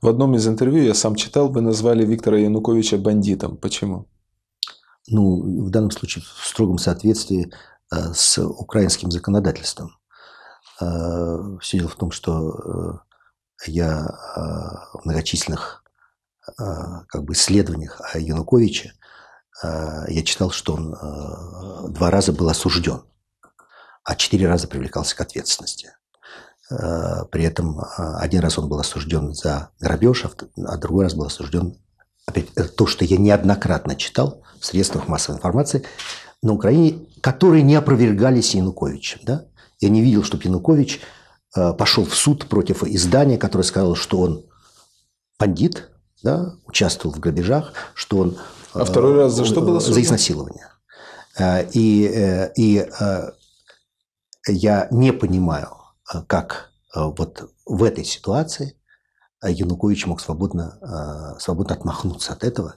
В одном из интервью я сам читал, вы назвали Виктора Януковича бандитом. Почему? Ну, в данном случае в строгом соответствии э, с украинским законодательством. Э, Все дело в том, что э, я в многочисленных как бы исследованиях о Януковиче я читал, что он два раза был осужден, а четыре раза привлекался к ответственности. Э, при этом э, один раз он был осужден за грабеж, а, а другой раз был осужден, опять, это то, что я неоднократно читал в средствах массовой информации на Украине, которые не опровергались Януковичем. Да? Я не видел, чтобы Янукович э, пошел в суд против издания, которое сказало, что он бандит, да, участвовал в грабежах, что он... А второй раз за что было? За изнасилование. И, и я не понимаю, как Э, вот в этой ситуации э, Янукович мог свободно, э, свободно отмахнуться от этого